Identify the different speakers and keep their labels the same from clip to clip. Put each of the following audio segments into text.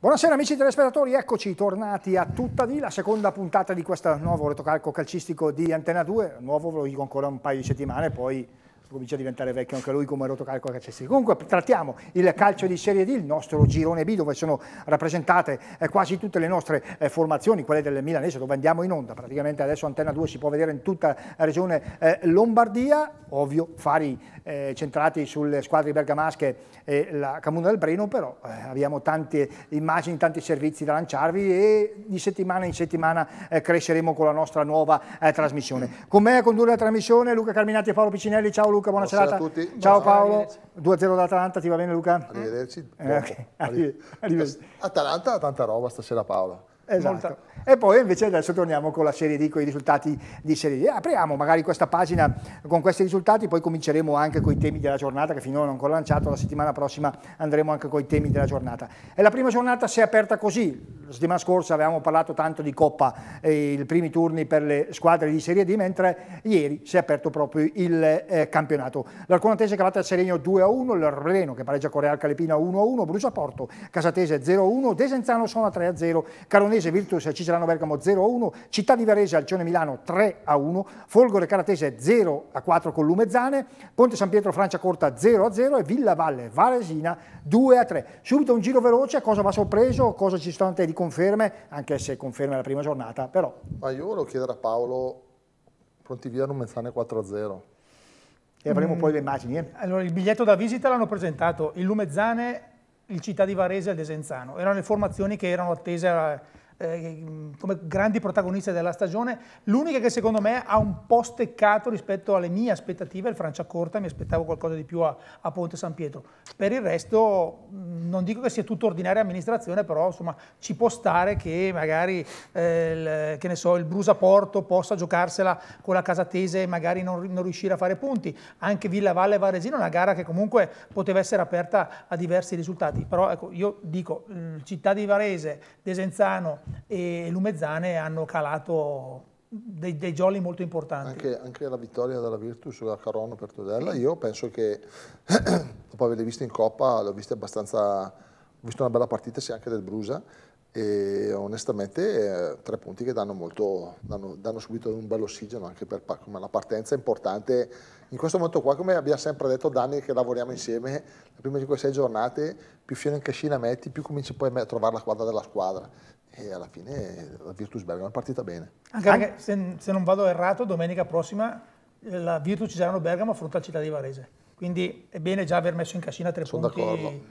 Speaker 1: Buonasera amici telespettatori, eccoci tornati a tutta di la seconda puntata di questo nuovo retocalco calcistico di Antena 2, nuovo ve lo dico ancora un paio di settimane, poi comincia a diventare vecchio anche lui come rotocalco calcistico. Comunque trattiamo il calcio di Serie D, il nostro girone B dove sono rappresentate eh, quasi tutte le nostre eh, formazioni, quelle del Milanese dove andiamo in onda, praticamente adesso Antenna 2 si può vedere in tutta la regione eh, Lombardia, ovvio fari eh, centrati sulle squadre bergamasche e la Camuna del Breno, però eh, abbiamo tante immagini, tanti servizi da lanciarvi e di settimana in settimana eh, cresceremo con la nostra nuova trasmissione. Con me a condurre la trasmissione Luca Carminati e Paolo Piccinelli, ciao Luca. Luca, buona serata. a tutti. Ciao Paolo, 2-0 da Atalanta, ti va bene Luca? Arrivederci. Eh, okay. Arrivederci. Atalanta ha tanta roba stasera Paolo. Esatto. Molta... E poi invece adesso torniamo con la serie D, con i risultati di serie D. Apriamo magari questa pagina con questi risultati, poi cominceremo anche con i temi della giornata che finora non ho ancora lanciato, la settimana prossima andremo anche con i temi della giornata. E la prima giornata si è aperta così, la settimana scorsa avevamo parlato tanto di Coppa, eh, i primi turni per le squadre di serie D, mentre ieri si è aperto proprio il eh, campionato. L'Arconatese cavata al Serenio 2-1, il Reno che pareggia Corea al Calepina 1-1, Brusaporto, Casatese 0-1, Desenzano Sona 3-0, Caronese Varese Virtus Cicerano Bergamo 0-1, Città di Varese Alcione Milano 3-1, Folgore Caratese 0-4 con Lumezzane, Ponte San Pietro Francia Corta 0-0 e Villa Valle Varesina 2-3. Subito un giro veloce, cosa va sorpreso, cosa ci sono di conferme, anche se conferme la prima giornata, però.
Speaker 2: Ma io volevo chiedere a Paolo, pronti via Lumezzane 4-0. E avremo mm. poi le immagini. Eh?
Speaker 3: Allora, il biglietto da visita l'hanno presentato il Lumezzane, il Città di Varese e il Desenzano. Erano le formazioni che erano attese eh, come grandi protagoniste della stagione. L'unica che secondo me ha un po' steccato rispetto alle mie aspettative è il Franciacorta, mi aspettavo qualcosa di più a, a, Ponte San Pietro. Per il resto non dico che sia tutto ordinaria amministrazione, però insomma ci può stare che magari eh, il, che so, il Brusa Porto possa giocarsela con la Casatese e magari non, non riuscire a fare punti. Anche Villa Valle Varesina è una gara che comunque poteva essere aperta a diversi risultati. Però ecco, io dico, Città di Varese, Desenzano, e Lumezzane hanno calato dei, dei jolly molto importanti.
Speaker 2: Anche, anche, la vittoria della Virtus a Carono per Tudella, io penso che dopo averle viste in Coppa, l'ho vista abbastanza, ho visto una bella partita sia anche del Brusa, e onestamente eh, tre punti che danno, molto, danno, danno subito un bel ossigeno anche per come la partenza è importante in questo momento qua come abbiamo sempre detto da anni che lavoriamo insieme le prime 5-6 giornate più fieno in cascina metti più cominci poi a trovare la squadra della squadra e alla fine la Virtus Bergamo è partita bene. Anche,
Speaker 3: anche se, se, non vado errato, domenica prossima eh, la Virtus Cisarano Bergamo affronta il Città di Varese. Quindi è bene già aver messo in cascina tre Sono punti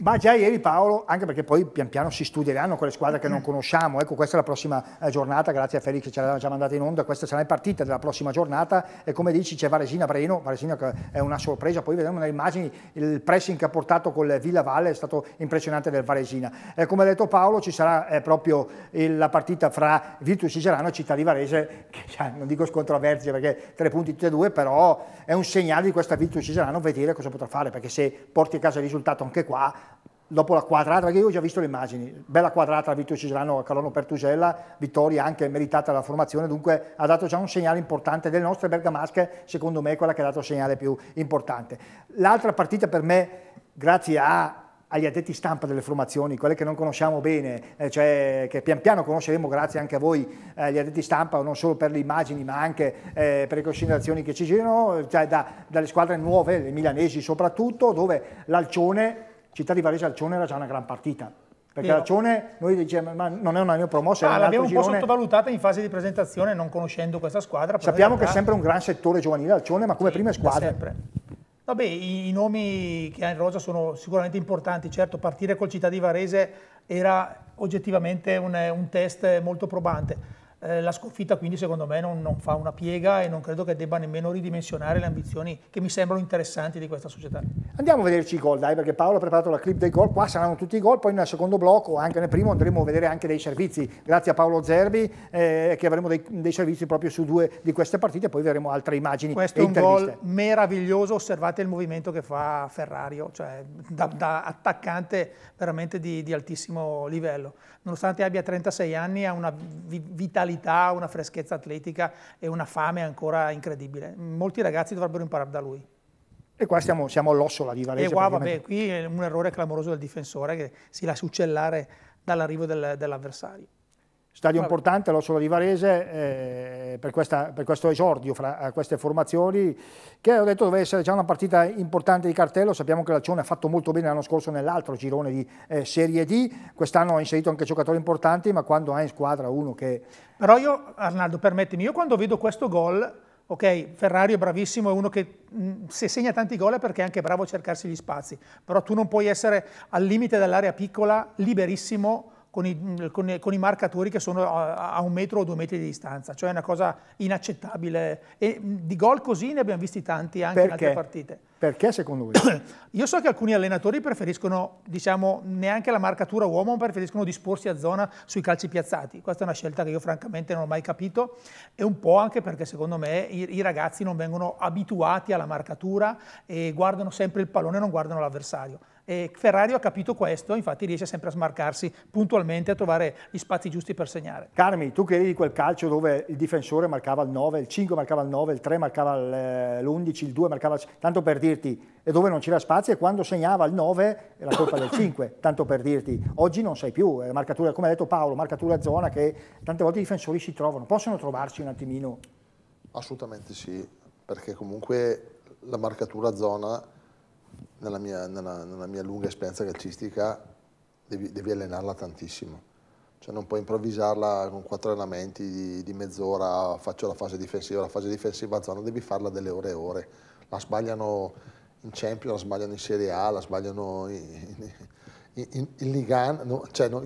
Speaker 1: ma già ieri Paolo, anche perché poi pian piano si studieranno quelle squadre che non mm. conosciamo, ecco questa è la prossima eh, giornata, grazie a Felix che ce l'aveva già mandata in onda, questa sarà la partita della prossima giornata e come dici c'è Varesina Breno, Varesina che è una sorpresa, poi vedremo nelle immagini il pressing che ha portato col Villa Valle, è stato impressionante del Varesina. E come ha detto Paolo ci sarà eh, proprio la partita fra Virtus Cicerano e Città di Varese, che non dico scontro a vertice perché tre punti tutti e due, però è un segnale di questa Virtus Cicerano vedere cosa potrà fare, perché se porti a casa il risultato anche qua dopo la quadrata, perché io ho già visto le immagini, bella quadrata Vittorio Cislano, Carlone Pertugella, vittoria anche meritata dalla formazione, dunque ha dato già un segnale importante, delle nostre bergamasche secondo me è quella che ha dato il segnale più importante. L'altra partita per me, grazie a agli addetti stampa delle formazioni, quelle che non conosciamo bene, eh, cioè che pian piano conosceremo grazie anche a voi, eh, gli addetti stampa, non solo per le immagini ma anche eh, per le considerazioni che ci girano, cioè da, dalle squadre nuove, le milanesi soprattutto, dove l'Alcione Città di Varese Alcione era già una gran partita. Perché Vero. Alcione, noi diciamo, ma non è una anno promosso, ma è ah, l'abbiamo un po' girone.
Speaker 3: sottovalutata in fase di presentazione, non conoscendo questa squadra. Sappiamo realtà... che è sempre un
Speaker 1: gran settore giovanile Alcione, ma come sì, prima squadra. Sempre.
Speaker 3: Vabbè, i, i, nomi che ha in rosa sono sicuramente importanti, certo partire col Città di Varese era oggettivamente un, un test molto probante eh, la sconfitta quindi secondo me non, non, fa una piega e non credo che debba nemmeno ridimensionare le ambizioni che mi sembrano interessanti di questa società.
Speaker 1: Andiamo a vederci i gol dai perché Paolo ha preparato la clip dei gol, qua saranno tutti i gol, poi nel secondo blocco, anche nel primo andremo a vedere anche dei servizi, grazie a Paolo Zerbi eh, che avremo dei, dei, servizi proprio su due di queste partite, poi vedremo altre immagini. Questo è un gol
Speaker 3: meraviglioso, osservate il movimento che fa Ferrario, cioè da, da attaccante veramente di, di altissimo livello nonostante abbia 36 anni, ha una vitalità, una freschezza atletica e una fame ancora incredibile. Molti ragazzi dovrebbero imparare da lui.
Speaker 1: E qua siamo, siamo la Viva Varese. E qua, vabbè,
Speaker 3: qui è un errore clamoroso del difensore che si lascia uccellare dall'arrivo del, dell'avversario.
Speaker 1: Stadio importante l'Ossola di Varese eh, per, questa, per, questo esordio fra queste formazioni che ho detto doveva essere già una partita importante di cartello, sappiamo che l'Alcione ha fatto molto bene l'anno scorso nell'altro girone di eh, Serie D,
Speaker 3: quest'anno ha inserito anche giocatori importanti ma quando ha in squadra uno che... Però io, Arnaldo permettimi, io quando vedo questo gol, ok Ferrari è bravissimo, è uno che mh, mm, se segna tanti gol è perché è anche bravo a cercarsi gli spazi, però tu non puoi essere al limite dell'area piccola, liberissimo con i, con, con i, marcatori che sono a, un metro o due metri di distanza, cioè è una cosa inaccettabile. E di gol così ne abbiamo visti tanti anche Perché? in altre partite.
Speaker 1: Perché secondo voi?
Speaker 3: Io so che alcuni allenatori preferiscono, diciamo, neanche la marcatura uomo, preferiscono disporsi a zona sui calci piazzati. Questa è una scelta che io francamente non ho mai capito e un po' anche perché secondo me i, i ragazzi non vengono abituati alla marcatura e guardano sempre il pallone e non guardano l'avversario. E Ferrari ha capito questo, infatti riesce sempre a smarcarsi puntualmente, a trovare gli spazi giusti per segnare.
Speaker 1: Carmi, tu che eri di quel calcio dove il difensore marcava il 9, il 5 marcava il 9, il 3 marcava l'11, eh, il 2 marcava il... tanto per dire dirti, e dove non c'era spazio e quando segnava il 9 era colpa del 5, tanto per dirti. Oggi non sai più, è eh, marcatura, come ha detto Paolo, marcatura zona che tante volte i difensori si trovano, possono trovarci un attimino?
Speaker 2: Assolutamente sì, perché comunque la marcatura zona, nella mia, nella, nella mia lunga esperienza calcistica, devi, devi, allenarla tantissimo. Cioè non puoi improvvisarla con quattro allenamenti di, di mezz'ora, faccio la fase difensiva, la fase difensiva zona, devi farla delle ore e ore la sbagliano in Champions, la sbagliano in Serie A, la sbagliano in, in, in, in Ligan, no, cioè no,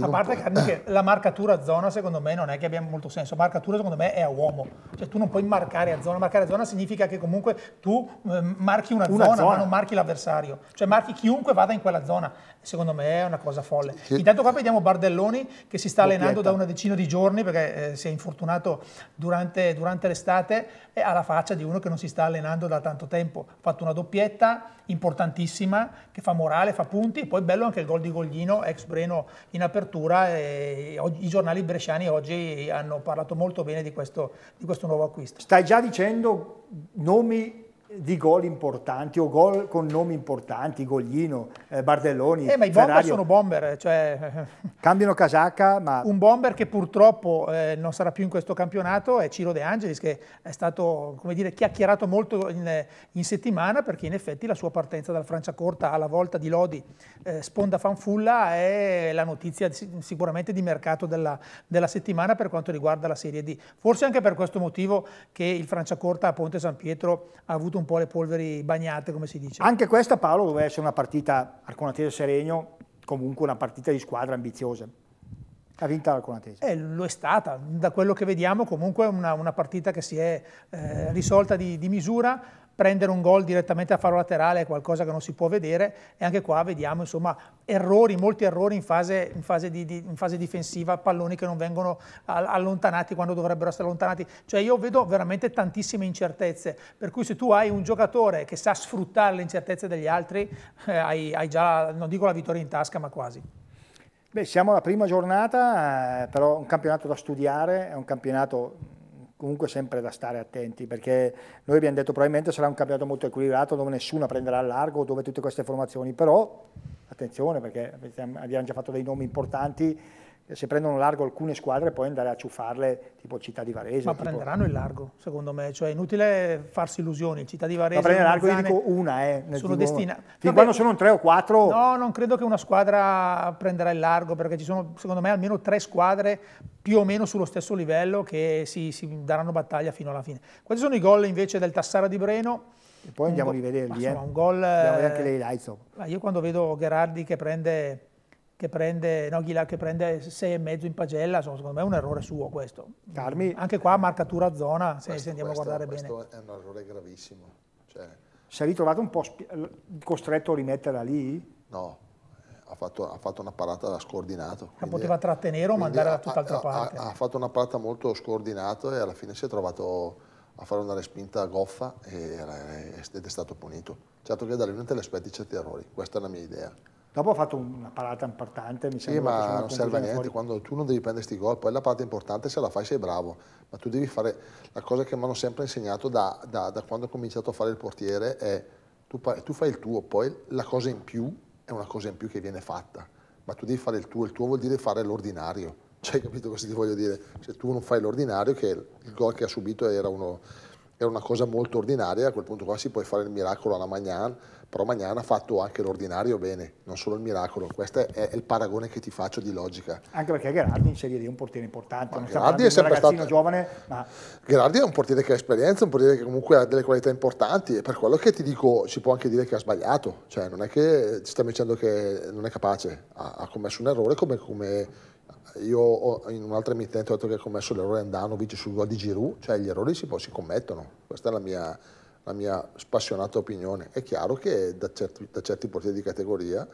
Speaker 2: a parte che
Speaker 3: la marcatura a zona secondo me non è che abbia molto senso, marcatura secondo me è a uomo, cioè tu non puoi marcare a zona, marcare a zona significa che comunque tu ehm, marchi una, una zona, zona, ma non marchi l'avversario, cioè marchi chiunque vada in quella zona secondo me è una cosa folle. Sì. Intanto qua vediamo Bardelloni che si sta Doppietta. allenando da una decina di giorni perché eh, si è infortunato durante, durante l'estate e ha la faccia di uno che non si sta allenando da tanto tempo. Ha fatto una doppietta importantissima che fa morale, fa punti e poi bello anche il gol di Goglino, ex Breno in apertura. I giornali bresciani oggi hanno parlato molto bene di questo, di questo nuovo acquisto.
Speaker 1: Stai già dicendo nomi di gol importanti o gol con nomi importanti, Goglino, eh, Bardelloni. Eh, ma i Ferrario. bomber sono
Speaker 3: bomber, eh, cioè... Cambiano casacca, ma... Un bomber che purtroppo eh, non sarà più in questo campionato è Ciro De Angelis, che è stato, come dire, chiacchierato molto in, in settimana, perché in effetti la sua partenza dal Franciacorta alla volta di Lodi, eh, sponda fanfulla, è la notizia sicuramente di mercato della, della settimana per quanto riguarda la Serie D. Forse anche per questo motivo che il Franciacorta a Ponte San Pietro ha avuto un un po' le polveri bagnate, come si dice.
Speaker 1: Anche questa, Paolo, doveva essere una partita Arconatese Serenio, comunque una partita di squadra ambiziosa. Ha vinto l'Arconatese.
Speaker 3: Eh, lo è stata, da quello che vediamo comunque è una, una, partita che si è eh, risolta di, di misura, prendere un gol direttamente a faro laterale è qualcosa che non si può vedere e anche qua vediamo insomma, errori, molti errori in fase, in fase, di, di, in fase difensiva, palloni che non vengono allontanati quando dovrebbero essere allontanati, cioè io vedo veramente tantissime incertezze, per cui se tu hai un giocatore che sa sfruttare le incertezze degli altri eh, hai, hai già, non dico la vittoria in tasca ma quasi.
Speaker 1: Beh, siamo alla prima giornata, eh, però è un campionato da studiare, è un campionato comunque sempre da stare attenti perché noi abbiamo detto probabilmente sarà un campionato molto equilibrato dove nessuno prenderà a largo, dove tutte queste formazioni, però attenzione perché abbiamo già fatto dei nomi importanti eh, se prendono largo alcune squadre poi andare a ciuffarle tipo Città di
Speaker 3: Varese. Ma tipo... prenderanno il largo, secondo me, cioè è inutile farsi illusioni, Città di Varese... Ma prendere largo io dico una, eh, sono destinati. Fin quando sono tre o quattro... No, non credo che una squadra prenderà il largo, perché ci sono secondo me almeno tre squadre più o meno sullo stesso livello che si, si daranno battaglia fino alla fine. Questi sono i gol invece del Tassara di Breno?
Speaker 1: E poi andiamo a rivederli, eh. un
Speaker 3: gol... Andiamo a vedere eh, anche le highlights. Io quando vedo Gherardi che prende che prende, no, Ghila che prende 6,5 in pagella, insomma, secondo me è un errore suo questo. Carmi, Anche qua marcatura zona,
Speaker 1: se, questo, se andiamo questo, a guardare questo
Speaker 2: bene. Questo è un errore gravissimo. Cioè,
Speaker 3: si è
Speaker 1: ritrovato un po' costretto a rimetterla lì? No, eh, ha fatto, ha fatto una parata
Speaker 2: da scoordinato. La poteva
Speaker 1: trattenere o
Speaker 3: mandare da tutt'altra parte. Ha,
Speaker 2: ha, fatto una parata molto scoordinata e alla fine si è trovato a fare una respinta goffa ed è stato punito. Certo che da lui non te li aspetti certi errori, questa è la mia idea.
Speaker 1: Dopo ha fatto una parata importante,
Speaker 2: mi sembra. Sì, ma non serve a niente, fuori. quando tu non devi prendere questi gol, poi la parte importante se la fai sei bravo, ma tu devi fare la cosa che mi hanno sempre insegnato da, da, da quando ho cominciato a fare il portiere è tu, tu, fai il tuo, poi la cosa in più è una cosa in più che viene fatta, ma tu devi fare il tuo, il tuo vuol dire fare l'ordinario, cioè hai capito cosa ti voglio dire? Se tu non fai l'ordinario, che il gol che ha subito era, uno, era una cosa molto ordinaria, a quel punto qua si può fare il miracolo alla Magnan, però Magnana ha fatto anche l'ordinario bene, non solo il miracolo. Questo è il paragone che ti faccio di logica.
Speaker 1: Anche perché Gherardi in Serie D è un portiere importante, ma non Gherardi è sempre stato giovane.
Speaker 2: Ma... Gherardi è un portiere che ha esperienza, un portiere che comunque ha delle qualità importanti e per quello che ti dico si può anche dire che ha sbagliato, cioè non è che ci stiamo dicendo che non è capace, ha, ha commesso un errore come, come io ho, in un'altra emittente ho detto che ha commesso l'errore Andanovic sul gol di Giroud, cioè gli errori si, può, si commettono, questa è la mia la mia spassionata opinione. È chiaro che da certi, da certi portieri di categoria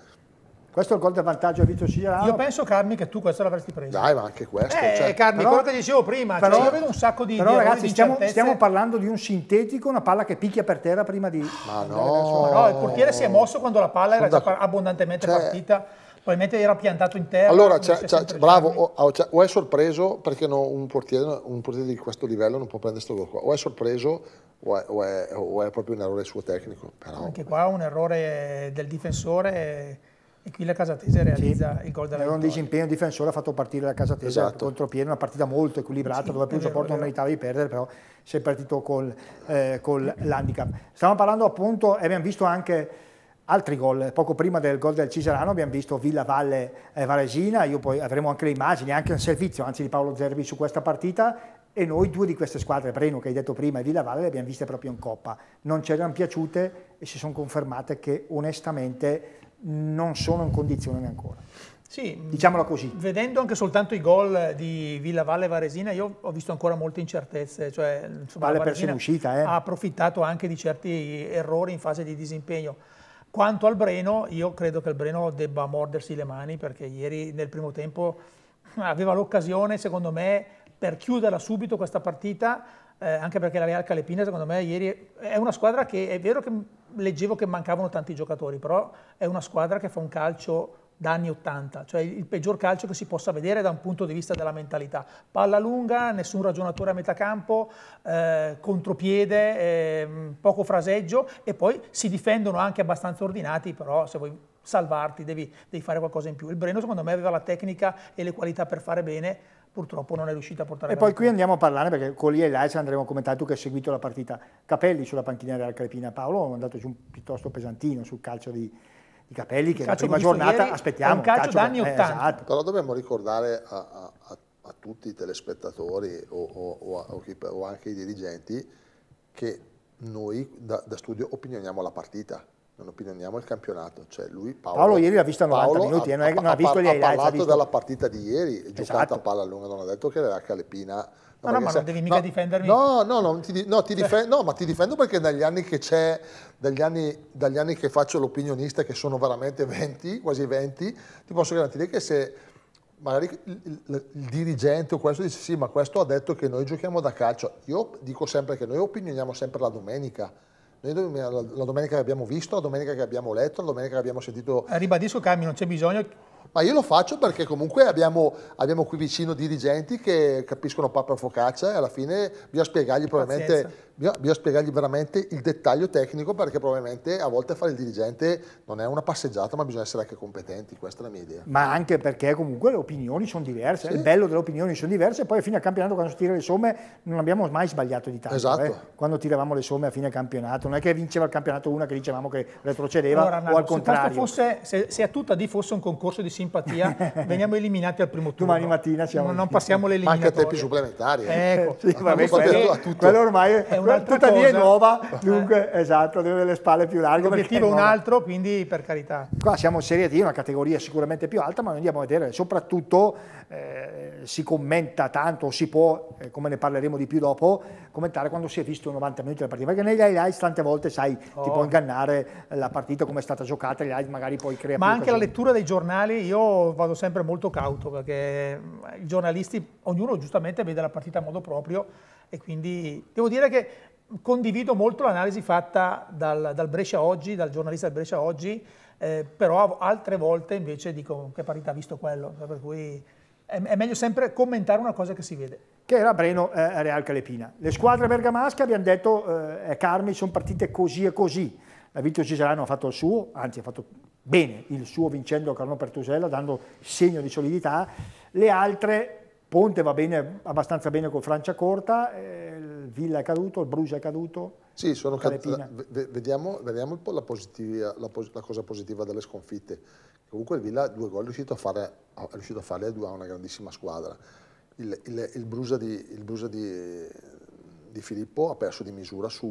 Speaker 2: questo è il gol del vantaggio a Vito Cigliano.
Speaker 3: Io penso, Carmi, che tu questo l'avresti preso. Dai,
Speaker 2: ma anche questo. Eh, cioè... Carmi,
Speaker 3: però, quello che dicevo prima, cioè, però, cioè io vedo un sacco di Però ragazzi, di stiamo, stiamo, parlando di un sintetico, una palla che picchia per terra prima di... Ma no! Ma no, il portiere si è mosso quando la palla era già abbondantemente cioè... partita Probabilmente era piantato in terra. Allora, c'è, c'è, c'è,
Speaker 2: bravo, o, cioè, o, è sorpreso perché no, un, portiere, un, portiere, di questo livello non può prendere questo gol qua, o è sorpreso o è, o, è, o è, proprio un errore suo tecnico.
Speaker 3: Però... Anche qua un errore del difensore e qui la Casatese realizza sì. il gol
Speaker 1: della Era un disimpegno difensore, ha fatto partire la Casatese esatto. contropiede, una partita molto equilibrata sì, dove Puggio supporto non meritava di perdere, però si è partito col, eh, con l'handicap. Stavamo parlando appunto, e abbiamo visto anche altri gol. Poco prima del gol del Ciserano abbiamo visto Villa Valle eh, Varesina, io poi avremo anche le immagini, anche un servizio anzi di Paolo Zerbi su questa partita e noi due di queste squadre, Breno che hai detto prima e Villa Valle, le abbiamo viste proprio in Coppa. Non ci erano piaciute e si sono confermate che onestamente non sono in condizione ancora.
Speaker 3: Sì, diciamolo così. Vedendo anche soltanto i gol di Villa Valle e Varesina, io ho visto ancora molte incertezze. Cioè, insomma, vale persino uscita, eh. Ha approfittato anche di certi errori in fase di disimpegno. Quanto al Breno, io credo che il Breno debba mordersi le mani perché ieri nel primo tempo aveva l'occasione, secondo me, per chiuderla subito questa partita, eh, anche perché la Real Calepina, secondo me, ieri è una squadra che è vero che leggevo che mancavano tanti giocatori, però è una squadra che fa un calcio da anni 80, cioè il peggior calcio che si possa vedere da un punto di vista della mentalità. Palla lunga, nessun ragionatore a metà campo, eh, contropiede, eh, poco fraseggio e poi si difendono anche abbastanza ordinati, però se vuoi salvarti devi, devi fare qualcosa in più. Il Breno secondo me aveva la tecnica e le qualità per fare bene, purtroppo non è riuscito a portare. E poi qui andiamo
Speaker 1: a parlare, perché con lì e là andremo a commentare tu che hai seguito la partita. Capelli sulla panchina della Crepina, Paolo è mandato giù un piuttosto pesantino sul calcio di, i capelli che la prima giornata ieri, aspettiamo. un calcio, calcio d'anni 80. Eh, esatto.
Speaker 2: Però dobbiamo ricordare a, a, a, a tutti i telespettatori o, o, o, chi, o, anche i dirigenti che noi da, da studio opinioniamo la partita non opinioniamo il campionato. Cioè lui, Paolo, Paolo, ieri l'ha vista 90 Paolo minuti, ha, non, ha, ha visto gli highlights. Ha parlato della partita di ieri, esatto. giocata a palla lunga, non ha detto che era calepina No, no, ma non devi mica no, difendermi. No, no, no, ti, no, ti cioè difen- no, ma ti difendo perché dagli anni che c'è, dagli anni, dagli anni che faccio l'opinionista, che sono veramente 20, quasi 20, ti posso garantire che se magari il, il, il, dirigente o questo dice sì, ma questo ha detto che noi giochiamo da calcio. Io dico sempre che noi opinioniamo sempre la domenica. Noi la, domenica che abbiamo visto, la domenica che abbiamo letto, la domenica che abbiamo sentito. Ribadisco Carmi, non c'è bisogno ma io lo faccio perché comunque abbiamo, abbiamo qui vicino dirigenti che capiscono papa focaccia e alla fine bisogna spiegargli probabilmente bisogna, spiegargli veramente il dettaglio tecnico perché probabilmente a volte fare il dirigente non è una passeggiata ma bisogna essere anche competenti, questa è la mia idea. Ma
Speaker 1: anche perché comunque le opinioni sono diverse, eh. sì. il bello delle opinioni sono diverse e poi a fine campionato quando si tira le somme non abbiamo mai sbagliato di tanto. Esatto. Eh? Quando tiravamo le somme a fine campionato, non è che vinceva il campionato una che dicevamo che retrocedeva allora, Nando, o al contrario.
Speaker 3: Fosse, se, se, a tutta di fosse un concorso di simpatia veniamo eliminati al primo turno. Domani mattina siamo... Non, non passiamo le linee. Manca tempi supplementari. Eh. Ecco, sì, vabbè, quello, quello ormai è
Speaker 1: una tuttavia è nuova, eh. dunque, eh. esatto, deve avere le spalle più larghe. L'obiettivo è un altro,
Speaker 3: quindi per carità.
Speaker 1: Qua siamo in Serie D, una categoria sicuramente più alta, ma andiamo a vedere, soprattutto eh, si commenta tanto, si può, eh, come ne parleremo di più dopo, commentare quando si è visto 90 minuti della partita, perché negli highlights tante volte sai, oh. ti può oh. ingannare la partita come è stata giocata, gli highlights magari poi crea Ma anche occasione. la
Speaker 3: lettura dei giornali, io vado sempre molto cauto, perché i giornalisti, ognuno giustamente vede la partita a modo proprio, e quindi devo dire che condivido molto l'analisi fatta dal, dal, Brescia Oggi, dal giornalista del Brescia Oggi, eh, però altre volte invece dico che parità ha visto quello, cioè, per cui è, è, meglio sempre commentare una cosa che si vede.
Speaker 1: Che era Breno eh, Real Calepina. Le squadre bergamasche abbiamo detto, eh, Carmi, sono partite così e così. La Vittorio Ciserano ha fatto il suo, anzi ha fatto bene il suo vincendo Carlo Pertusella, dando segno di solidità. Le altre Ponte va bene, abbastanza bene con Francia Corta, eh, Villa è caduto, il Brugia è caduto.
Speaker 2: Sì, sono caduto. Vediamo, vediamo, un po' la, la, la, cosa positiva delle sconfitte. Comunque il Villa due gol è riuscito a fare, è riuscito a farli due a una grandissima squadra. Il, il, il Brugia, di, il Brugia di, di Filippo ha perso di misura su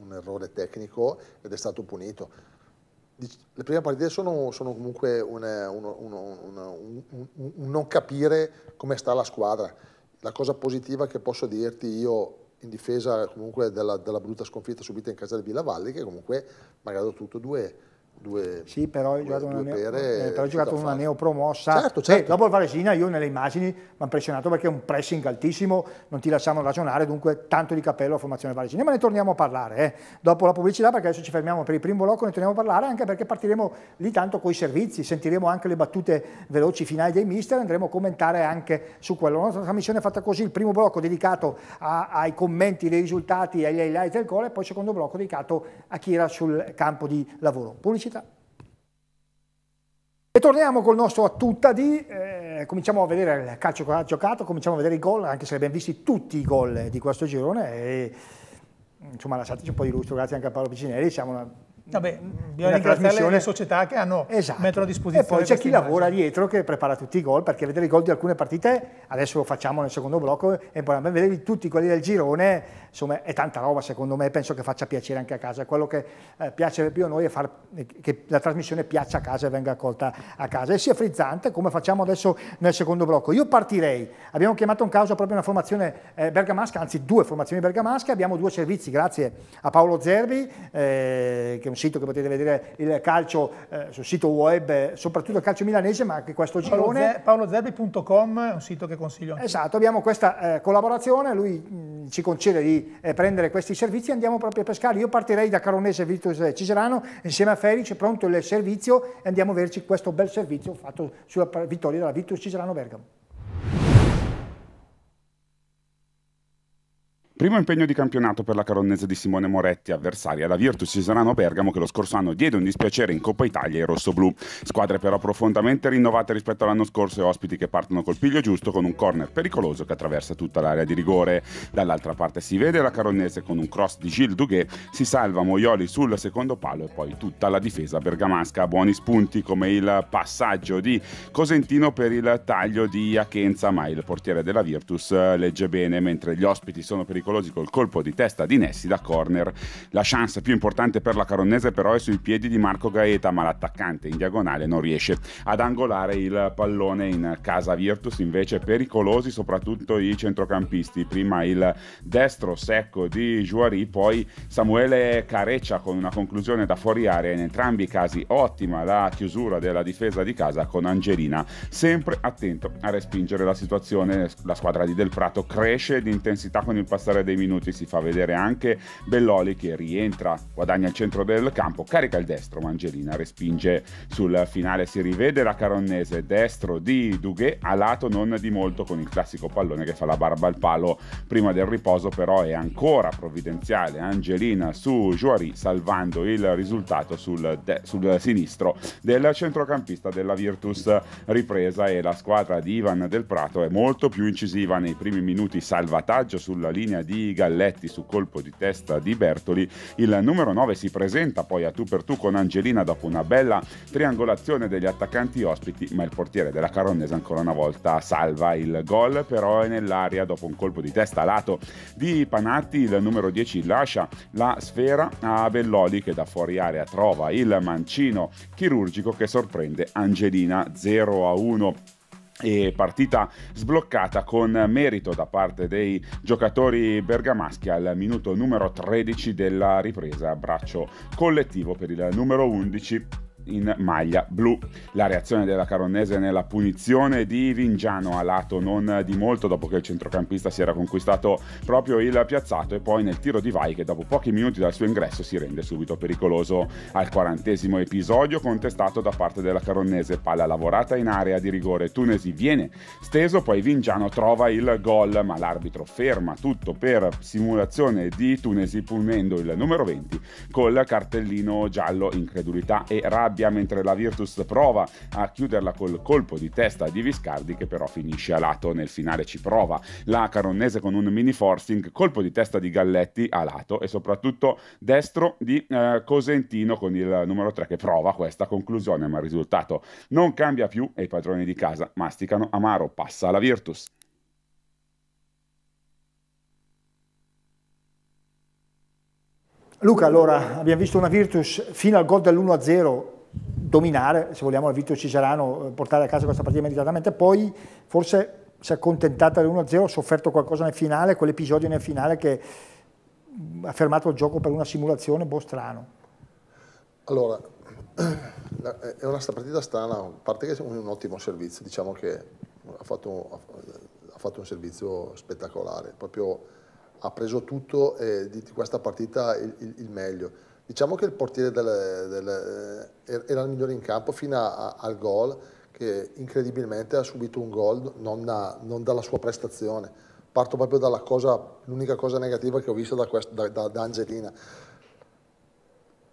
Speaker 2: un errore tecnico ed è stato punito le prime partite sono, sono comunque un, un, un, un, non capire come sta la squadra. La cosa positiva che posso dirti io in difesa comunque della, della brutta sconfitta subita in casa del Villa Valli, che comunque, malgrado tutto, due, due Sì, però ho giocato, una, pere, eh, però ho giocato una
Speaker 1: neopromossa. Certo, eh, certo. Eh, dopo il Varesina io nelle immagini mi ha impressionato perché è un pressing altissimo, non ti lasciamo ragionare, dunque tanto di capello a formazione Varesina. Ma ne torniamo a parlare eh. dopo la pubblicità perché adesso ci fermiamo per il primo blocco, ne torniamo a parlare anche perché partiremo lì tanto con i servizi, sentiremo anche le battute veloci finali dei mister, andremo a commentare anche su quello. La nostra trasmissione è fatta così, il primo blocco dedicato a, ai commenti dei risultati e agli highlight del gol e poi il secondo blocco dedicato a chi era sul campo di lavoro. Pubblicità velocità. E torniamo col nostro a tutta di, eh, cominciamo a vedere il calcio che ha giocato, cominciamo a vedere i gol, anche se abbiamo visti tutti i gol di questo girone e insomma lasciateci un po' di lustro, grazie anche a Paolo Piccinelli, siamo una
Speaker 3: Vabbè, bisogna ringraziare le società che hanno esatto. mettono a disposizione. E poi c'è chi immagini. lavora
Speaker 1: dietro che prepara tutti i gol, perché vedere i gol di alcune partite, adesso lo facciamo nel secondo blocco, e poi vedere tutti quelli del girone, insomma è tanta roba secondo me, penso che faccia piacere anche a casa. Quello che eh, piace più a noi è far, eh, che la trasmissione piaccia a casa e venga accolta a casa, e sia frizzante come facciamo adesso nel secondo blocco. Io partirei, abbiamo chiamato in causa proprio una formazione eh, bergamasca, anzi due formazioni bergamasche, abbiamo due servizi, grazie a Paolo Zerbi, eh, che un sito che potete vedere il calcio eh, sul sito web, soprattutto il calcio milanese, ma anche questo girone.
Speaker 3: paolozerbi.com è un sito che consiglio. Anche.
Speaker 1: Esatto, abbiamo questa eh, collaborazione, lui mh, mm, ci concede di eh, prendere questi servizi e andiamo proprio a pescare. Io partirei da Caronese Virtus Cicerano, insieme a Felice, pronto il servizio e andiamo a vederci questo bel servizio fatto sulla vittoria della Virtus Cicerano Bergamo.
Speaker 4: Primo impegno di campionato per la caronnese di Simone Moretti, avversaria alla Virtus Cisarano Bergamo che lo scorso anno diede un dispiacere in Coppa Italia ai rossoblù. Squadre però profondamente rinnovate rispetto all'anno scorso e ospiti che partono col piglio giusto con un corner pericoloso che attraversa tutta l'area di rigore. Dall'altra parte si vede la caronnese con un cross di Gilles Duguet, si salva Moioli sul secondo palo e poi tutta la difesa bergamasca. Buoni spunti come il passaggio di Cosentino per il taglio di Achenza, ma il portiere della Virtus eh, legge bene mentre gli ospiti sono pericolosi psicologico il colpo di testa di Nessi da corner. La chance più importante per la caronnese però è sui piedi di Marco Gaeta, ma l'attaccante in diagonale non riesce ad angolare il pallone in casa Virtus, invece pericolosi soprattutto i centrocampisti, prima il destro secco di Juari, poi Samuele Careccia con una conclusione da fuori area, in entrambi i casi ottima la chiusura della difesa di casa con Angelina, sempre attento a respingere la situazione, la squadra di Del Prato cresce di intensità con il passare passare dei minuti si fa vedere anche Belloli che rientra, guadagna il centro del campo, carica il destro, Mangelina respinge sul finale, si rivede la caronnese destro di Duguet a lato non di molto con il classico pallone che fa la barba al palo prima del riposo però è ancora provvidenziale Angelina su Juari salvando il risultato sul, de- sul sinistro del centrocampista della Virtus ripresa e la squadra di Ivan del Prato è molto più incisiva nei primi minuti salvataggio sulla linea di Galletti su colpo di testa di Bertoli. Il numero 9 si presenta poi a tu per tu con Angelina dopo una bella triangolazione degli attaccanti ospiti, ma il portiere della Caronnese ancora una volta salva il gol, però è nell'aria dopo un colpo di testa a lato di Panatti. Il numero 10 lascia la sfera a Belloli che da fuori area trova il mancino chirurgico che sorprende Angelina 0 a 1 e partita sbloccata con merito da parte dei giocatori bergamaschi al minuto numero 13 della ripresa a braccio collettivo per il numero 11 in maglia blu. La reazione della Caronnese nella punizione di Vingiano a lato non di molto dopo che il centrocampista si era conquistato proprio il piazzato e poi nel tiro di Vai che dopo pochi minuti dal suo ingresso si rende subito pericoloso. Al quarantesimo episodio contestato da parte della Caronnese, palla lavorata in area di rigore, Tunesi viene steso, poi Vingiano trova il gol ma l'arbitro ferma tutto per simulazione di Tunesi punendo il numero 20 col cartellino giallo incredulità e rabbia rabbia, mentre la Virtus prova a chiuderla col colpo di testa di Viscardi che però finisce a lato. Nel finale ci prova la Caronnese con un mini forcing, colpo di testa di Galletti a lato e soprattutto destro di eh, Cosentino con il numero 3 che prova questa conclusione, ma il risultato non cambia più e i padroni di casa masticano amaro, passa alla Virtus.
Speaker 1: Luca, allora abbiamo visto una Virtus fino al gol dell'1-0 dominare, se vogliamo, il Vito Cicerano, eh, portare a casa questa partita meritatamente, poi forse si è accontentata dell'1-0, ha sofferto qualcosa nel finale, quell'episodio nel finale che mm, ha fermato il gioco per una simulazione, boh, strano.
Speaker 2: Allora, è una partita strana, a parte che è un ottimo servizio, diciamo che ha fatto, ha fatto un servizio spettacolare, proprio ha preso tutto eh, di questa partita il, il, il meglio Diciamo che il portiere del, del, eh, era il migliore in campo fino a, al gol, che incredibilmente ha subito un gol non, da, non dalla sua prestazione. Parto proprio dalla cosa, l'unica cosa negativa che ho visto da, quest, da, da Angelina.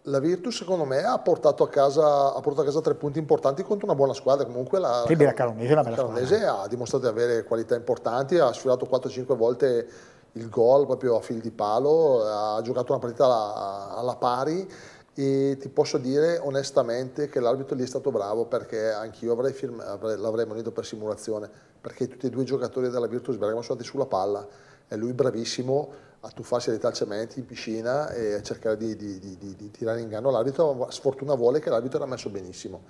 Speaker 2: La Virtus, secondo me, ha portato, casa, ha portato, a casa, tre punti importanti contro una buona squadra. Comunque la, sì, la, la, Calonese, la Calonese ha dimostrato di avere qualità importanti, ha sfilato 4-5 volte il gol proprio a fil di palo, ha giocato una partita alla pari e ti posso dire onestamente che l'arbitro lì è stato bravo perché anch'io avrei firma, avrei, l'avrei monito per simulazione perché tutti e due i giocatori della Virtus Bergamo sono andati sulla palla e lui bravissimo a tuffarsi dai talciamenti in piscina e a cercare di, di, di, di tirare in inganno l'arbitro, sfortuna vuole che l'arbitro era messo benissimo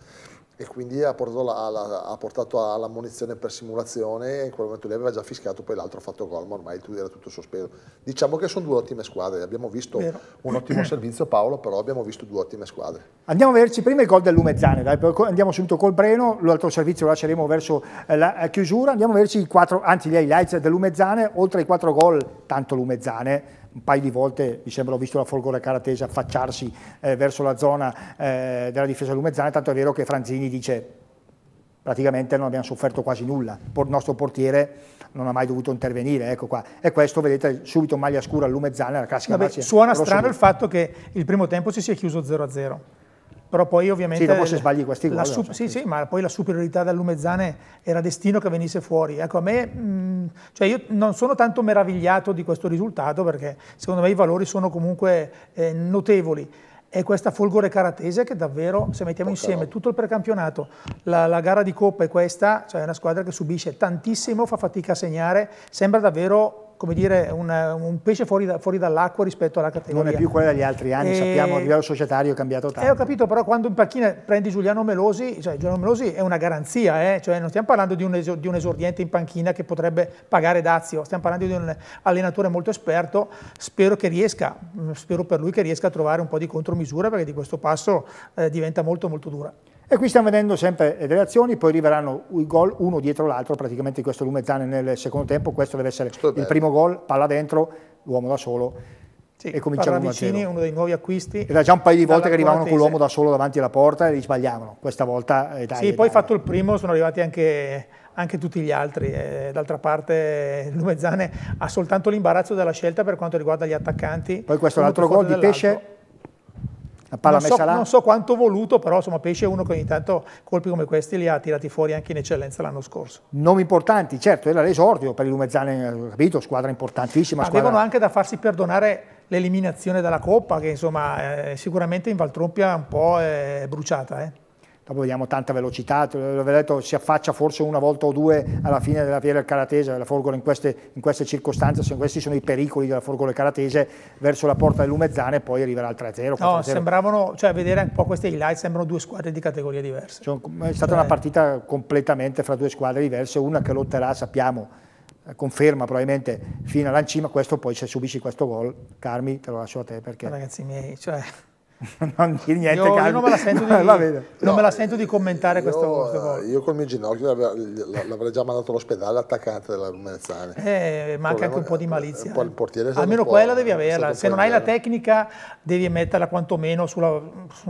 Speaker 2: e quindi ha portato, alla, ha portato alla munizione per simulazione e in quel momento lì aveva già fischiato, poi l'altro ha fatto gol, ma ormai era tutto sospeso. Diciamo che sono due ottime squadre, abbiamo visto Vero. un ottimo servizio Paolo, però abbiamo visto due ottime squadre.
Speaker 1: Andiamo a vederci prima il gol del Lumezzane, dai, andiamo subito col Breno, l'altro servizio lo lasceremo verso eh, la eh, chiusura, andiamo a vederci i quattro, anzi gli highlights del Lumezzane, oltre ai quattro gol, tanto Lumezzane, un paio di volte, mi sembra, ho visto la Folgore Caratese affacciarsi eh, verso la zona eh, della difesa lumezzana, tanto è vero che Franzini dice praticamente non abbiamo sofferto quasi nulla, il nostro portiere non ha mai dovuto intervenire, ecco qua. E questo vedete subito maglia scura al lumezzana, la classica Vabbè, Suona strano il
Speaker 3: fatto che il primo tempo si sia chiuso 0-0 però poi ovviamente... Sì, dopo se sbagli questi gol. Su- certo, sì, sì, ma poi la superiorità del Lumezzane era destino che venisse fuori. Ecco, a me, mh, mm, cioè io non sono tanto meravigliato di questo risultato perché secondo me i valori sono comunque eh, notevoli. È questa folgore caratese che davvero, se mettiamo Poca insieme no. tutto il precampionato, la, la, gara di Coppa è questa, cioè è una squadra che subisce tantissimo, fa fatica a segnare, sembra davvero come dire, un, un pesce fuori, da, fuori dall'acqua rispetto alla categoria. Non è più quello degli altri anni, e... sappiamo, a livello societario è cambiato tanto. Eh, ho capito, però quando in panchina prendi Giuliano Melosi, cioè Giuliano Melosi è una garanzia, eh? cioè non stiamo parlando di un, di un esordiente in panchina che potrebbe pagare Dazio, stiamo parlando di un allenatore molto esperto, spero che riesca, mm, spero per lui che riesca a trovare un po' di contromisura perché di questo passo eh, diventa molto molto dura. E qui stiamo vedendo sempre delle azioni, poi arriveranno i
Speaker 1: gol uno dietro l'altro, praticamente questo Lumezzane nel secondo tempo, questo deve essere Sto il bello. primo gol, palla dentro, l'uomo da solo. Sì, e cominciamo a Parravicini,
Speaker 3: uno dei nuovi acquisti. Era già un paio di volte che arrivavano con l'uomo da
Speaker 1: solo davanti alla porta e li sbagliavano. Questa volta eh, dai, Sì, dai, poi
Speaker 3: dai. fatto il primo sono arrivati anche, anche tutti gli altri. Eh, d'altra parte Lumezzane ha soltanto l'imbarazzo della scelta per quanto riguarda gli attaccanti. Poi questo è l'altro gol di Pesce
Speaker 1: la palla non messa so, là. Non
Speaker 3: so quanto voluto, però insomma Pesce è uno che ogni tanto colpi come questi li ha tirati fuori anche in eccellenza l'anno scorso.
Speaker 1: Nomi importanti, certo, era l'esordio per il Lumezzane, eh, capito, squadra importantissima. Avevano squadra...
Speaker 3: anche da farsi perdonare l'eliminazione dalla Coppa, che insomma eh, sicuramente in Valtrompia un po' è eh, bruciata. Eh
Speaker 1: dopo vediamo tanta velocità, detto, si affaccia forse una volta o due alla fine della via del Caratese, la Forgola in queste, in queste circostanze, questi sono i pericoli della Forgola Caratese verso la porta del Lumezzane e poi arriverà al 3-0. No, sembravano,
Speaker 3: cioè vedere un po' questi highlights, sembrano due squadre di categorie diverse. Cioè, è stata una eh.
Speaker 1: partita completamente fra due squadre diverse, una che lotterà, sappiamo, eh, conferma probabilmente fino alla cima, questo poi se subisci questo gol, Carmi, te lo lascio a te perché...
Speaker 3: Ragazzi
Speaker 2: miei, cioè...
Speaker 1: non niente.
Speaker 2: Io, io non, me la sento di, la no, me la sento di commentare io, questo, questo gol. Io col mio ginocchio l'avrei già mandato all'ospedale l'attaccante della Rumezzani. Eh, manca anche un po' di malizia. Po eh. Almeno quella devi averla. Se non hai la
Speaker 3: tecnica devi metterla quantomeno sulla,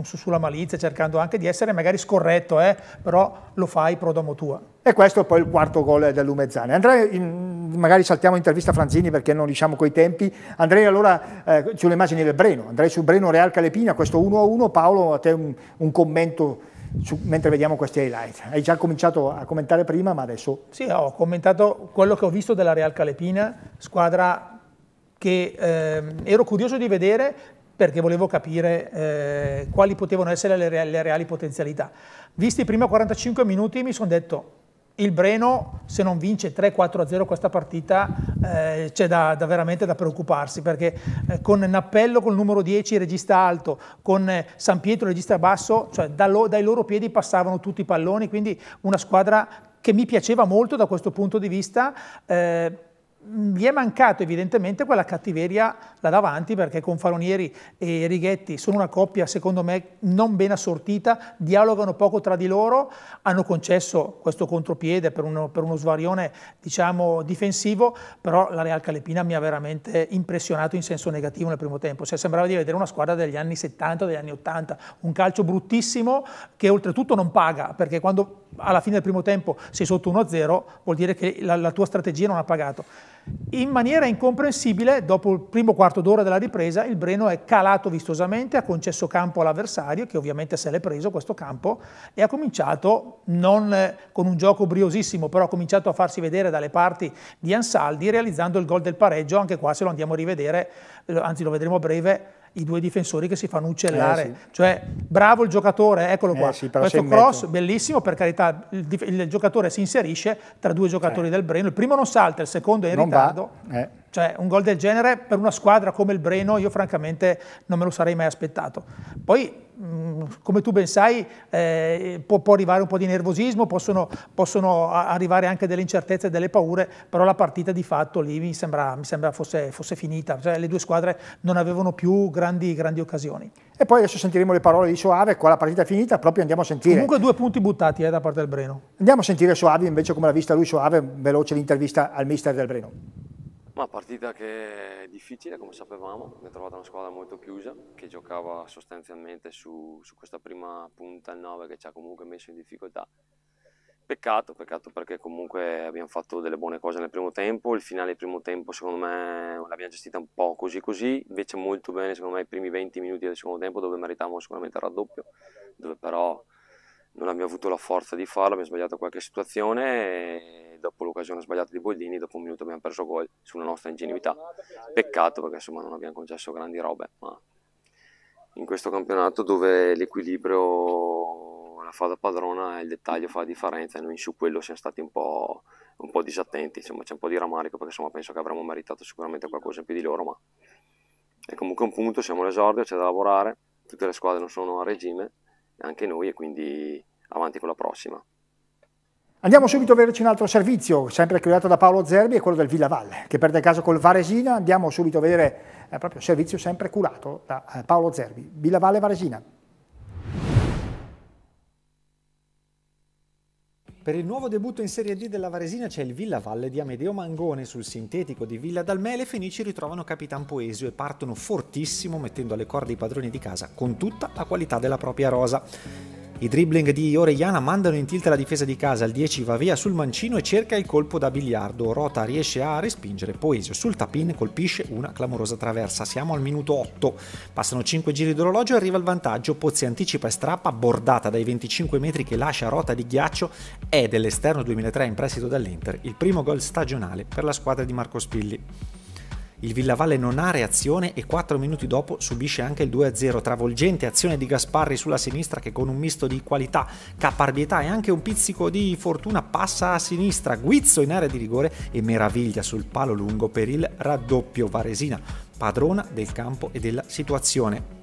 Speaker 3: su, sulla malizia, cercando anche di essere magari scorretto, eh? però lo fai pro domo tua.
Speaker 1: E questo è poi il quarto gol dell'Umezzane. Andrei, magari saltiamo intervista Franzini perché non riusciamo coi tempi. Andrei allora eh, sulle immagini del Breno. Andrei su Breno Real Calepina, questo 1-1. Paolo, a te un, un commento su, mentre vediamo questi highlight. Hai già cominciato a commentare
Speaker 3: prima, ma adesso... Sì, ho commentato quello che ho visto della Real Calepina, squadra che eh, ero curioso di vedere perché volevo capire eh, quali potevano essere le, le reali potenzialità. Visti i primi 45 minuti mi sono detto il Breno se non vince 3-4-0 questa partita eh, c'è da, da, veramente da preoccuparsi perché eh, con Nappello con il numero 10 regista alto, con eh, San Pietro regista basso, cioè da lo, dai loro piedi passavano tutti i palloni, quindi una squadra che mi piaceva molto da questo punto di vista. Eh, Mm, gli è mancato evidentemente quella cattiveria là davanti perché Confalonieri e Righetti sono una coppia secondo me non ben assortita, dialogano poco tra di loro, hanno concesso questo contropiede per uno, per uno svarione diciamo difensivo, però la Real Calepina mi ha veramente impressionato in senso negativo nel primo tempo, cioè, sembrava di vedere una squadra degli anni 70, degli anni 80, un calcio bruttissimo che oltretutto non paga perché quando alla fine del primo tempo sei sotto 1-0 vuol dire che la, la tua strategia non ha pagato. In maniera incomprensibile, dopo il primo quarto d'ora della ripresa, il Breno è calato vistosamente, ha concesso campo all'avversario, che ovviamente se l'è preso questo campo, e ha cominciato, non eh, con un gioco briosissimo, però ha cominciato a farsi vedere dalle parti di Ansaldi, realizzando il gol del pareggio, anche qua se lo andiamo a rivedere, eh, anzi lo vedremo a breve, i due difensori che si fanno uccellare. Eh, sì. Cioè, bravo il giocatore, eccolo eh, qua. sì, Questo cross, bellissimo, per carità, il, il, giocatore si inserisce tra due giocatori eh. del Breno. Il primo non salta, il secondo è in non ritardo. Eh. Cioè, un gol del genere per una squadra come il Breno, io francamente non me lo sarei mai aspettato. Poi Mm, come tu ben sai, eh, può, può, arrivare un po' di nervosismo, possono, possono, arrivare anche delle incertezze e delle paure, però la partita di fatto lì mi sembra, mi sembra fosse, fosse, finita, cioè, le due squadre non avevano più grandi, grandi, occasioni.
Speaker 1: E poi adesso sentiremo le parole di Soave, qua la partita è finita, proprio andiamo a sentire. Comunque
Speaker 3: due punti buttati eh, da parte del Breno. Andiamo a sentire Soave
Speaker 1: invece come l'ha vista lui Soave, veloce l'intervista al mister del Breno.
Speaker 5: Una partita che è difficile, come sapevamo, abbiamo trovato una squadra molto chiusa che giocava sostanzialmente su, su questa prima punta, il 9, che ci ha comunque messo in difficoltà. Peccato, peccato perché comunque abbiamo fatto delle buone cose nel primo tempo, il finale del primo tempo secondo me l'abbiamo gestita un po' così così, invece molto bene secondo me i primi 20 minuti del secondo tempo dove meritavamo sicuramente il raddoppio, dove però non abbiamo avuto la forza di farlo, abbiamo sbagliato qualche situazione dopo l'occasione sbagliata di Boldini, dopo un minuto abbiamo perso gol sulla nostra ingenuità. Peccato perché insomma non abbiamo concesso grandi robe, ma in questo campionato dove l'equilibrio la fa da padrona e il dettaglio fa la differenza e noi su quello siamo stati un po', un po disattenti, insomma c'è un po' di rammarico perché insomma penso che avremmo meritato sicuramente qualcosa in più di loro, ma è comunque un punto, siamo all'esordio, c'è da lavorare, tutte le squadre non sono a regime, anche noi e quindi avanti con la prossima.
Speaker 1: Andiamo subito a vederci un altro servizio, sempre creato da Paolo Zerbi, è quello del Villa Valle, che perde caso col Varesina. Andiamo subito a vedere eh, proprio servizio sempre curato da eh, Paolo Zerbi. Villa Valle Varesina.
Speaker 6: Per il nuovo debutto in Serie D della Varesina c'è il Villa Valle di Amedeo Mangone sul sintetico di Villa Dalmele. Fenici ritrovano Capitan Poesio e partono fortissimo mettendo alle corde i padroni di casa con tutta la qualità della propria rosa. I dribbling di Orellana mandano in tilt la difesa di casa, il 10 va via sul mancino e cerca il colpo da biliardo, Rota riesce a respingere, Poesio sul tapin colpisce una clamorosa traversa, siamo al minuto 8, passano 5 giri d'orologio e arriva il vantaggio, Pozzi anticipa e strappa, bordata dai 25 metri che lascia Rota di ghiaccio, è dell'esterno 2003 in prestito dall'Inter, il primo gol stagionale per la squadra di Marco Spilli. Il Villavalle non ha reazione e 4 minuti dopo subisce anche il 2-0, travolgente azione di Gasparri sulla sinistra che con un misto di qualità, caparbietà e anche un pizzico di fortuna passa a sinistra, guizzo in area di rigore e meraviglia sul palo lungo per il raddoppio Varesina, padrona del campo e della situazione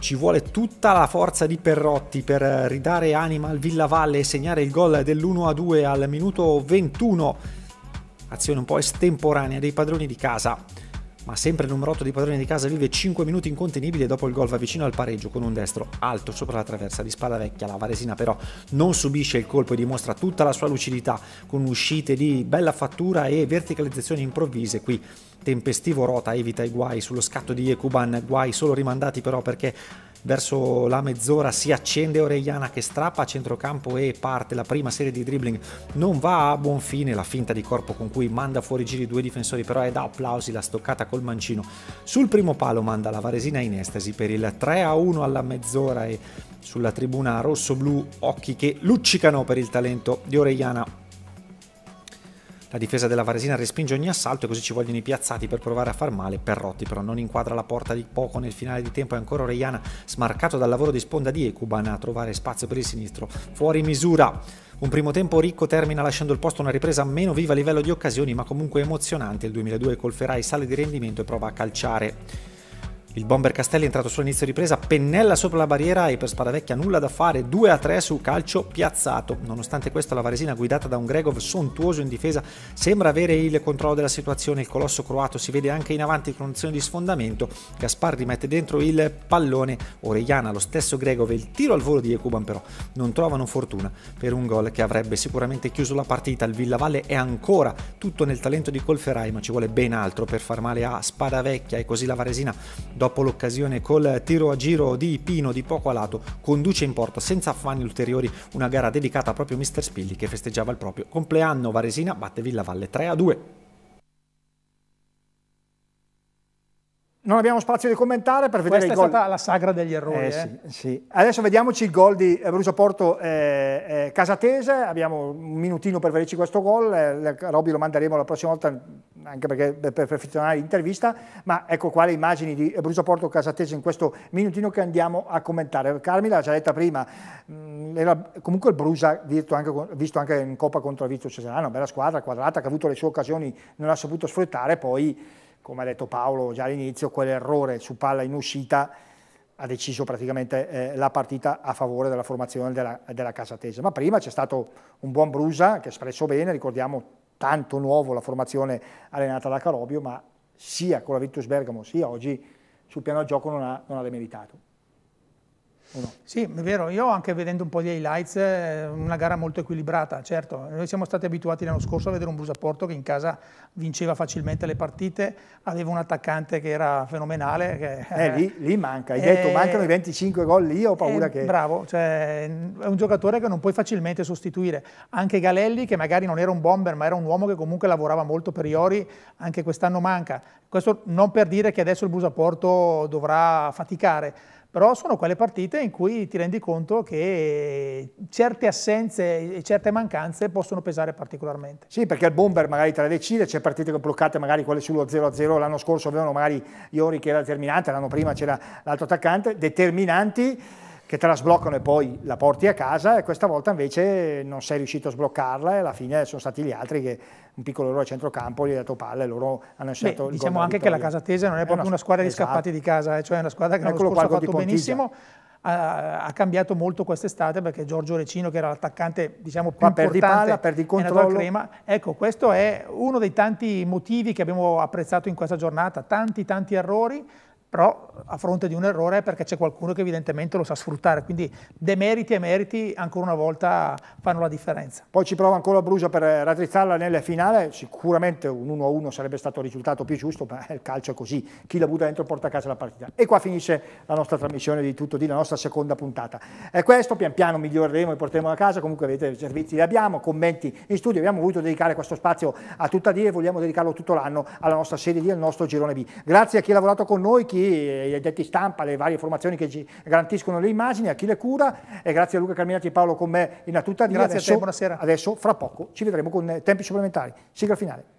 Speaker 6: ci vuole tutta la forza di Perrotti per ridare anima al Villavalle e segnare il gol dell'1-2 al minuto 21 azione un po' estemporanea dei padroni di casa. Ma sempre il numero 8 dei padroni di casa vive 5 minuti incontenibili e dopo il gol va vicino al pareggio con un destro alto sopra la traversa di spada vecchia. La Varesina però non subisce il colpo e dimostra tutta la sua lucidità con uscite di bella fattura e verticalizzazioni improvvise. Qui tempestivo Rota evita i guai sullo scatto di Ekuban, guai solo rimandati però perché verso la mezz'ora si accende Orellana che strappa a centrocampo e parte la prima serie di dribbling non va a buon fine la finta di corpo con cui manda fuori giri due difensori però è da applausi la stoccata col mancino sul primo palo manda la Varesina in estasi per il 3 a 1 alla mezz'ora e sulla tribuna rosso-blu occhi che luccicano per il talento di Orellana la difesa della Varesina respinge ogni assalto e così ci vogliono i piazzati per provare a far male. Perrotti però non inquadra la porta di poco nel finale di tempo È ancora Orellana smarcato dal lavoro di sponda di Ecuban a trovare spazio per il sinistro. Fuori misura. Un primo tempo ricco termina lasciando il posto a una ripresa meno viva a livello di occasioni ma comunque emozionante. Il 2002 col Ferrari sale di rendimento e prova a calciare. Il bomber Castelli è entrato sull'inizio di ripresa, pennella sopra la barriera e per Spadavecchia nulla da fare, 2 a 3 su calcio piazzato. Nonostante questo la Varesina guidata da un Gregov sontuoso in difesa sembra avere il controllo della situazione, il colosso croato si vede anche in avanti in condizione di sfondamento, Gasparri mette dentro il pallone, Orellana lo stesso Gregov e il tiro al volo di Ecuban però non trovano fortuna per un gol che avrebbe sicuramente chiuso la partita, il Villavalle è ancora tutto nel talento di Colferai ma ci vuole ben altro per far male a Spadavecchia e così la Varesina dopo Dopo l'occasione col tiro a giro di Pino di poco alato, conduce in porto senza affanni ulteriori una gara dedicata proprio a Mr. Spilli che festeggiava il proprio compleanno. Varesina batte Villa Valle 3 a 2.
Speaker 1: non abbiamo spazio di commentare per vedere Questa il gol. Questa è stata la
Speaker 3: sagra degli errori. Eh, eh. Sì, sì.
Speaker 1: Adesso vediamoci il gol di Bruso Porto eh, eh, Casatese, abbiamo un minutino per vederci questo gol, eh, Robby lo manderemo la prossima volta anche perché per perfezionare l'intervista, ma ecco qua le immagini di Bruso Porto Casatese in questo minutino che andiamo a commentare. Carmi l'ha già detta prima, mm, era comunque il Brusa visto anche, visto anche in Coppa contro la Vizio Cesarano, una bella squadra quadrata che ha avuto le sue occasioni, non ha saputo sfruttare, poi come ha detto Paolo già all'inizio, quell'errore su palla in uscita ha deciso praticamente eh, la partita a favore della formazione della, della Casatese. Ma prima c'è stato un buon Brusa che ha espresso bene, ricordiamo tanto nuovo la formazione allenata da Carobio, ma sia con la Virtus Bergamo sia oggi sul piano del gioco non ha, non ha demeritato.
Speaker 3: No? Sì, è vero, io anche vedendo un po' di highlights, eh, una gara molto equilibrata, certo, noi siamo stati abituati l'anno scorso a vedere un Busaporto che in casa vinceva facilmente le partite, aveva un attaccante che era fenomenale. Che, eh, lì, lì, manca, hai eh, detto mancano i 25 gol lì, ho eh, paura eh, che... Bravo, cioè, è un giocatore che non puoi facilmente sostituire, anche Galelli che magari non era un bomber ma era un uomo che comunque lavorava molto per Iori, anche quest'anno manca, questo non per dire che adesso il Busaporto dovrà faticare, però sono quelle partite in cui ti rendi conto che certe assenze e certe mancanze possono pesare particolarmente.
Speaker 1: Sì, perché il bomber magari te la decide, c'è partite che bloccate magari quelle sullo 0-0, l'anno scorso avevano magari Iori che era determinante, l'anno prima c'era l'altro attaccante, determinanti che te la sbloccano e poi la porti a casa e questa volta invece non sei riuscito a sbloccarla e alla fine sono stati gli altri che un piccolo errore a centrocampo gli ha dato palle e loro
Speaker 3: hanno scelto il Diciamo anche che la casa Casatese non è, è proprio una, una squadra esatto. di scappati di casa, eh, cioè una squadra che l'anno scorso ha fatto benissimo ha, ha, cambiato molto quest'estate perché Giorgio Recino che era l'attaccante diciamo più Qua importante perdi palla, perdi controllo crema. ecco questo è uno dei tanti motivi che abbiamo apprezzato in questa giornata tanti tanti errori però a fronte di un errore è perché c'è qualcuno che evidentemente lo sa sfruttare, quindi demeriti e meriti ancora una volta fanno la differenza.
Speaker 1: Poi ci prova ancora Brugia per raddrizzarla nel finale, sicuramente un 1-1 sarebbe stato il risultato più giusto, ma il calcio è così, chi la butta dentro porta a casa la partita. E qua finisce la nostra trasmissione di tutto di la nostra seconda puntata. È questo, pian piano miglioreremo e porteremo a casa, comunque vedete servizi li abbiamo, commenti in studio, abbiamo voluto dedicare questo spazio a tutta dire e vogliamo dedicarlo tutto l'anno alla nostra serie D, al nostro girone B. Grazie a chi ha lavorato con noi, chi chi, eh, gli addetti stampa, le varie formazioni che ci garantiscono le immagini, a chi le cura. E grazie a Luca Carminati e Paolo con me in attutta di Grazie adesso, a te, buonasera. Adesso, fra poco, ci vedremo con eh, tempi supplementari. Sigla finale.